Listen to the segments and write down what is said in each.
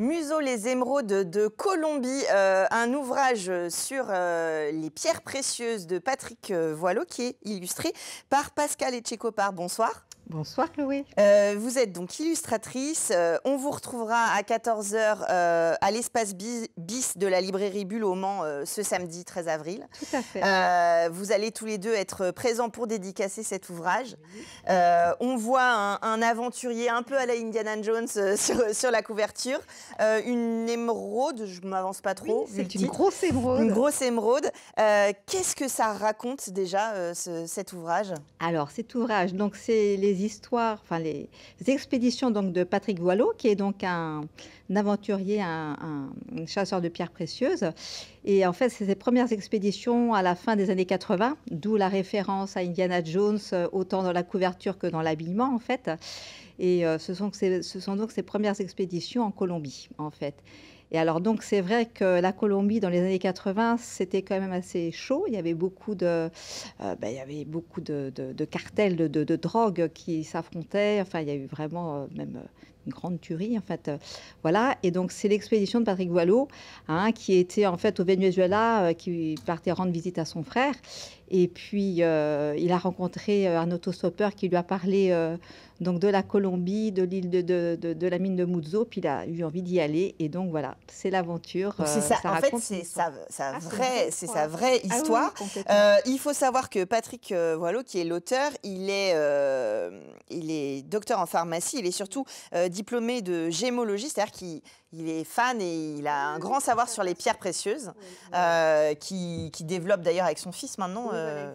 Museau les émeraudes de Colombie, euh, un ouvrage sur euh, les pierres précieuses de Patrick euh, Voileau qui est illustré par Pascal Etchekopar. Bonsoir. Bonsoir Chloé. Euh, vous êtes donc illustratrice. Euh, on vous retrouvera à 14h euh, à l'espace bis de la librairie Bulle au Mans ce samedi 13 avril. Tout à fait. vous allez tous les deux être présents pour dédicacer cet ouvrage. on voit un, aventurier un peu à la Indiana Jones sur, la couverture. une émeraude, je ne m'avance pas trop. C'est une grosse émeraude. Une grosse émeraude. Qu'est-ce que ça raconte déjà cet ouvrage Alors cet ouvrage, donc c'est les les histoires, enfin les, expéditions donc de Patrick Voileau, qui est donc un, aventurier, un, chasseur de pierres précieuses. Et en fait, c'est ses premières expéditions à la fin des années 80, d'où la référence à Indiana Jones, euh, autant dans la couverture que dans l'habillement, en fait. Et euh, ce, sont, ce sont donc ses premières expéditions en Colombie, en fait. Et alors donc c'est vrai que la Colombie dans les années 80 c'était quand même assez chaud. Il y avait beaucoup de, euh, ben, il y avait beaucoup de, de, cartels de, de, drogue qui s'affrontaient. Enfin il y a eu vraiment euh, même euh, une grande tuerie en fait. Voilà et donc c'est l'expédition de Patrick Boileau hein, qui était en fait au Venezuela, qui partait rendre visite à son frère et puis, euh, il a rencontré euh, un autostoppeur qui lui a parlé euh, donc de la Colombie, de l'île de, de, de, la mine de Muzo. Puis, il a eu envie d'y aller. Et donc, voilà, c'est l'aventure. C'est ça, en fait, c'est ah, sa, vraie, sa ah vraie histoire. il faut savoir que Patrick Voileau, qui est l'auteur, il, est il est docteur en pharmacie. Il est surtout diplômé de gémologie, c'est-à-dire qu'il il est fan et il a un grand savoir sur les pierres précieuses, euh, qui, développe d'ailleurs avec son fils maintenant. Euh...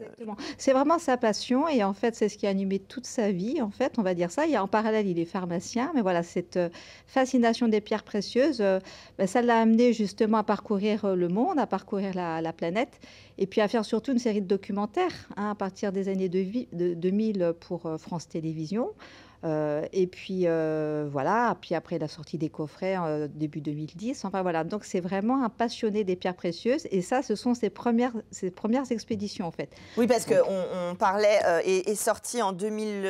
C'est vraiment sa passion et en fait, c'est ce qui a animé toute sa vie. En fait, on va dire ça. Il y en parallèle, il est pharmacien, mais voilà, cette euh, fascination des pierres précieuses, euh, ben, ça l'a amené justement à parcourir le monde, à parcourir la, planète, et puis à faire surtout une série de documentaires hein, à partir des années de, de 2000 pour France Télévisions. Euh, et puis euh, voilà, puis après la sortie des coffrets euh, début 2010. Enfin voilà, donc c'est vraiment un passionné des pierres précieuses. Et ça, ce sont ses premières, ses premières expéditions en fait. Oui, parce qu'on on parlait et est sorti en 2000,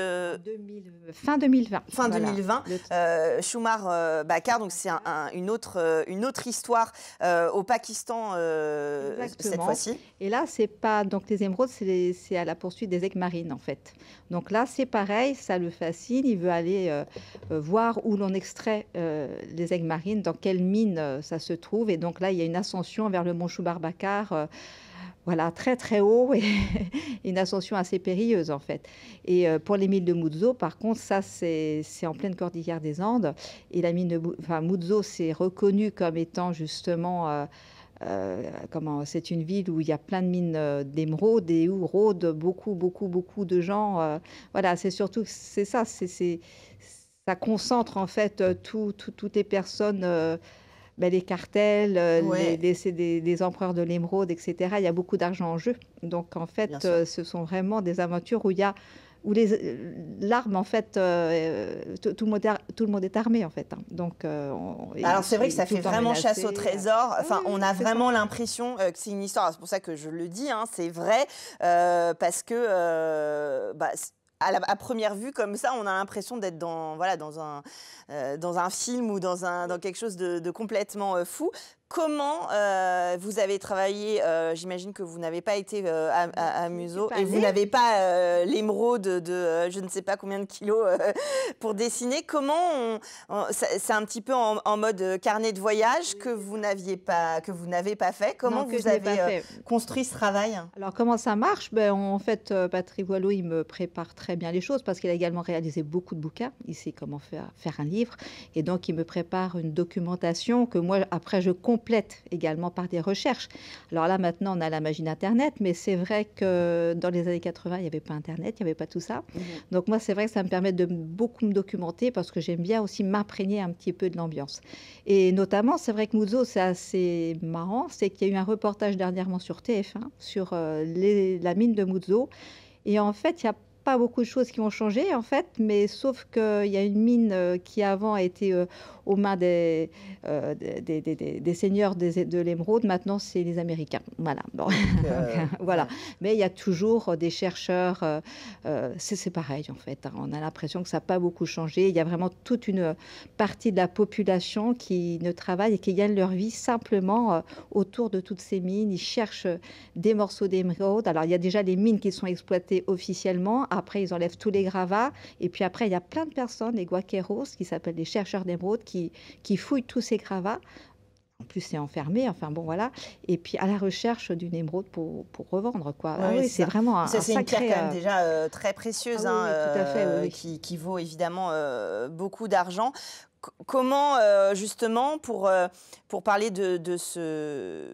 fin 2020. Fin 2020. Schumar Bakar, donc c'est une autre une autre histoire au Pakistan cette fois-ci. Et là, c'est pas donc les émeraudes, c'est à la poursuite des aigues marines en fait. Donc là, c'est pareil, ça le fascine il veut aller euh, euh, voir où l'on extrait euh, les aigues marines, dans quelle mine ça se trouve. Et donc là, il y a une ascension vers le mont Choubarbacar voilà, très très haut et une ascension assez périlleuse en fait. Et pour les mines de Muzo, par contre, ça c'est en pleine cordillère des Andes. Et la mine de enfin, Muzo, c'est reconnu comme étant justement euh, comment C'est une ville où il y a plein de mines euh, d'émeraude et où rôdent beaucoup, beaucoup, beaucoup de gens. Euh, voilà, c'est surtout c'est ça, c'est ça concentre en fait tout, tout, toutes les personnes. Ben, les cartels, les, empereurs de l'émeraude, etc. Il y a beaucoup d'argent en jeu. Donc, en fait, ce sont vraiment des aventures où il y a où l'arme, en fait, euh, tout, le monde est, tout le monde est armé, en fait. Hein. Donc, euh, Alors, c'est vrai que ça fait vraiment chasse au euh, trésor. Enfin, on a vraiment l'impression que c'est une histoire. C'est pour ça que je le dis, hein, c'est vrai, parce que... Bah, à, première vue, comme ça, on a l'impression d'être dans, voilà, dans, un, dans un film ou dans, un, dans quelque chose de, complètement fou. Comment euh, vous avez travaillé euh, J'imagine que vous n'avez pas été à, euh, Museau et vous n'avez pas l'émeraude de je ne sais pas combien de kilos pour dessiner. Comment C'est un petit peu en, mode carnet de voyage que vous n'aviez pas que vous n'avez pas fait. Comment vous avez construit ce travail Alors comment ça marche ben, en fait, Patrick Boileau, il me prépare très bien les choses parce qu'il a également réalisé beaucoup de bouquins. Il sait comment faire faire un livre et donc il me prépare une documentation que moi après je comprends complète également par des recherches. Alors là, maintenant, on a la magie d'Internet, mais c'est vrai que dans les années 80, il n'y avait pas Internet, il n'y avait pas tout ça. Mhm. Donc moi, c'est vrai que ça me permet de beaucoup me documenter parce que j'aime bien aussi m'imprégner un petit peu de l'ambiance. Et notamment, c'est vrai que Muzo, c'est assez marrant, c'est qu'il y a eu un reportage dernièrement sur TF1 sur euh, la mine de Muzo. Et en fait, il y a beaucoup de choses qui ont changé en fait, mais sauf qu'il euh, y a une mine euh, qui avant a été euh, aux mains des, des, des, seigneurs de l'émeraude, maintenant c'est les Américains. Voilà. voilà. Mais il y a toujours des chercheurs, c'est pareil en fait. Hein. On a l'impression que ça n'a pas beaucoup changé. Il y a vraiment toute une partie de la population qui ne travaille et qui gagne leur vie simplement autour de toutes ces mines. Ils cherchent des morceaux d'émeraude. Alors il y a déjà des mines qui sont exploitées officiellement. Après, ils enlèvent tous les gravats. Et puis après, il y a plein de personnes, les guaqueros, qui s'appellent des chercheurs d'émeraudes, qui, qui fouillent tous ces gravats en plus, c'est enfermé. Enfin bon, voilà. Et puis à la recherche d'une émeraude pour, revendre, quoi. Ah c'est vraiment un, ça, C'est une pierre quand même euh, déjà euh, très précieuse, ah hein, à fait, euh, qui, vaut évidemment beaucoup d'argent. Comment, euh, justement, pour, euh, pour parler de, ce,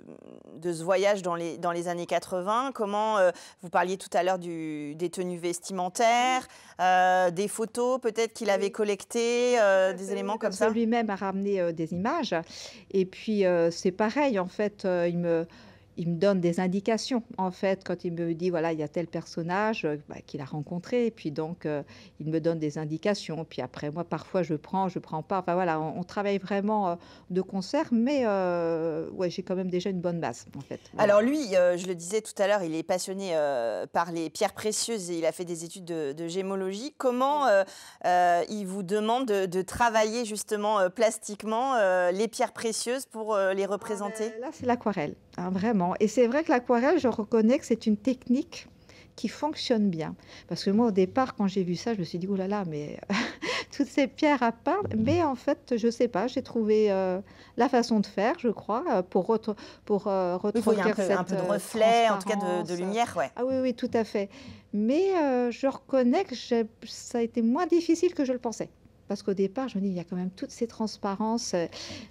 de ce voyage dans les, dans les années 80, comment euh, vous parliez tout à l'heure des tenues vestimentaires, des photos peut-être qu'il avait collectées, des éléments comme ça Lui-même a ramené des images. Et puis, c'est pareil, en fait, il me il me donne des indications, en fait, quand il me dit, voilà, il y a tel personnage euh, bah, qu'il a rencontré, et puis donc, euh, il me donne des indications. Puis après, moi, parfois, je prends, je prends pas. Enfin, voilà, on, travaille vraiment euh, de concert, mais ouais, j'ai quand même déjà une bonne base, en fait. Alors lui, je le disais tout à l'heure, il est passionné par les pierres précieuses et il a fait des études de, gémologie. Comment il vous demande de, travailler, justement, plastiquement les pierres précieuses pour les ah, ben, représenter Là, c'est l'aquarelle, hein, vraiment. Et c'est vrai que l'aquarelle, je reconnais que c'est une technique qui fonctionne bien. Parce que moi, au départ, quand j'ai vu ça, je me suis dit, oh là là, mais toutes ces pierres à peindre. Mais en fait, je sais pas, j'ai trouvé euh, la façon de faire, je crois, euh, pour, pour euh, retrouver un, cette, peu, un peu de reflet, en tout cas de, lumière. Ah oui, oui, tout à fait. Mais je reconnais que ça a été moins difficile que je le pensais parce qu'au départ, je me dis, il y a quand même toutes ces transparences. Euh,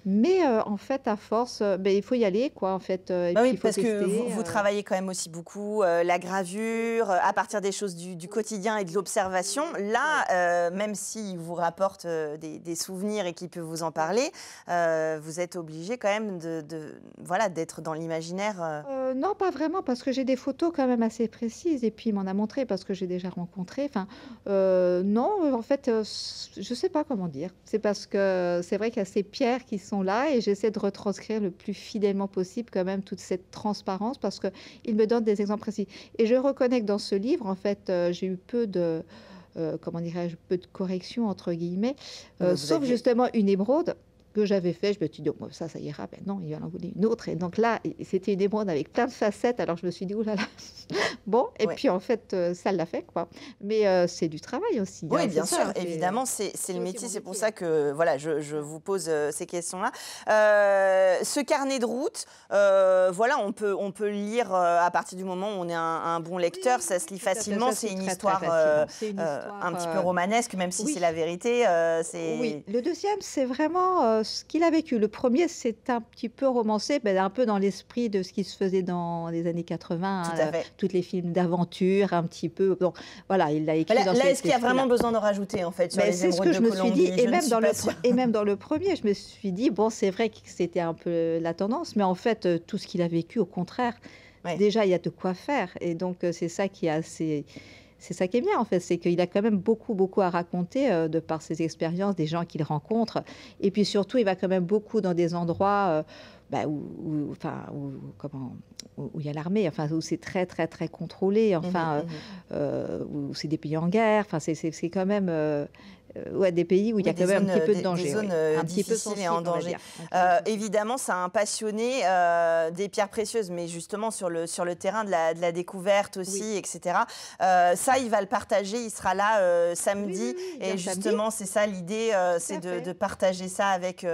mais euh, en fait, à force, euh, ben, il faut y aller, quoi, en fait. Bah oui, parce que vous, travaillez quand même aussi beaucoup la gravure, à partir des choses du, quotidien et de l'observation. Là, même s'il vous rapporte des, souvenirs et qu'il peut vous en parler, vous êtes obligé quand même de, voilà, d'être dans l'imaginaire. non, pas vraiment, parce que j'ai des photos quand même assez précises. Et puis, il m'en a montré parce que j'ai déjà rencontré. Enfin, non, en fait, je sais sais pas comment dire. C'est parce que c'est vrai qu'il y a ces pierres qui sont là et j'essaie de retranscrire le plus fidèlement possible quand même toute cette transparence parce que il me donne des exemples précis. Et je reconnais que dans ce livre, en fait, euh, j'ai eu peu de euh, comment dirais-je, peu de corrections entre guillemets, euh, sauf justement une émeraude que j'avais fait, je me suis dit, bon oh, ça, ça ira, ben non, il va en voulait une autre. Et donc là, c'était une émeraude avec plein de facettes, alors je me suis dit, oh là là bon, et puis en fait, euh, ça l'a fait, quoi. Mais euh, c'est du travail aussi. Oui, hein, bien sûr, évidemment, c'est le métier, c'est pour ça que, voilà, je, je vous pose euh, ces questions-là. ce carnet de route, voilà, on peut, on peut lire à partir du moment où on est un, bon lecteur, ça se lit facilement, c'est une, histoire, un petit peu romanesque, même si c'est la vérité. oui, le deuxième, c'est vraiment ce qu'il a vécu. Le premier, c'est un petit peu romancé, ben, un peu dans l'esprit de ce qui se faisait dans les années 80, toutes euh, les films d'aventure, un petit peu. Bon, voilà, il l'a écrit. là, est-ce qu'il y a vraiment besoin d'en rajouter en fait ben, C'est ce que je me suis dit, et même, dans le, et même dans le premier, je me suis dit, bon, c'est vrai que c'était un peu la tendance, mais en fait, euh, tout ce qu'il a vécu, au contraire, déjà, il y a de quoi faire. Et donc, euh, c'est ça qui est assez c'est ça qui est bien en fait, c'est qu'il a quand même beaucoup, beaucoup à raconter euh, de par ses expériences, des gens qu'il rencontre. Et puis surtout, il va quand même beaucoup dans des endroits euh, bah, où, enfin, où, comment, où il y a l'armée, enfin, où c'est très, très, très contrôlé, enfin, mmh euh, mmh où c'est des pays en guerre. Enfin, c'est quand même euh, ou à des pays où il y a quand même un petit peu de danger. Des zones euh, un petit peu et en danger. Euh, évidemment, ça un passionné des pierres précieuses, mais justement sur le, sur le terrain de la, de la découverte aussi, etc. ça, il va le partager, il sera là samedi. et justement, c'est ça l'idée, c'est de, partager ça avec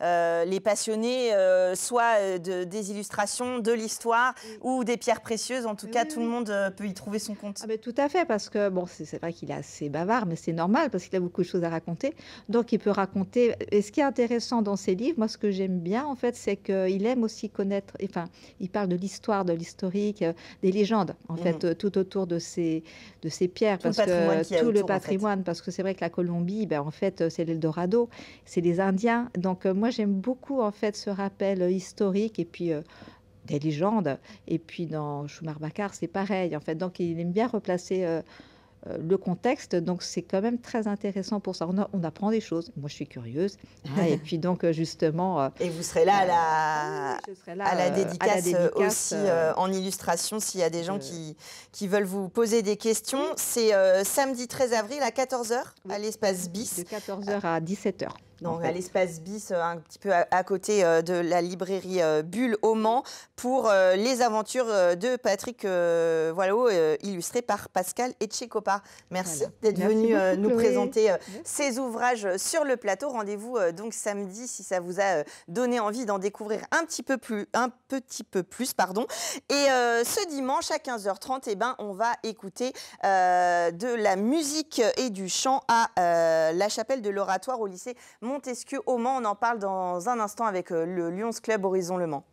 les passionnés, soit de, des illustrations, de l'histoire ou des pierres précieuses. En tout cas, tout le monde peut y trouver son compte. Ah, mais tout à fait, parce que, bon, c'est vrai qu'il est assez bavard, mais c'est normal, parce qu'il a beaucoup à raconter. Donc, il peut raconter. Et ce qui est intéressant dans ses livres, moi, ce que j'aime bien, en fait, c'est qu'il aime aussi connaître. Enfin, il parle de l'histoire, de l'historique, euh, des légendes, en fait, mm. euh, tout autour de ces, de ces pierres. Tout parce que tout le patrimoine, parce que c'est vrai que la Colombie, ben, en fait, euh, c'est l'Eldorado, c'est les Indiens. Donc, moi, j'aime beaucoup, en fait, ce rappel historique et puis des légendes. Et puis dans Choumar c'est pareil, en fait. Donc, il aime bien replacer. Euh, le contexte. Donc, c'est quand même très intéressant pour ça. On, apprend des choses. Moi, je suis curieuse. Ah, et puis, donc, euh, justement. Euh, et vous serez là, à, la, dédicace, aussi en illustration s'il y a des gens qui, qui veulent vous poser des questions. C'est samedi 13 avril à 14h à l'espace BIS. De 14h à 17h donc à l'espace bis, euh, un petit peu à, côté euh, de la librairie euh, Bulle au Mans, pour les aventures de Patrick Voileau, illustré par Pascal Etchecopa. Merci d'être venu nous présenter ces ouvrages sur le plateau. Rendez-vous donc samedi si ça vous a donné envie d'en découvrir un petit peu plus, un petit peu plus, pardon. Et ce dimanche à 15h30, eh ben, on va écouter de la musique et du chant à la chapelle de l'oratoire au lycée. Montesquieu au Mans. On en parle dans un instant avec euh, le Lyons Club Horizon Le Mans.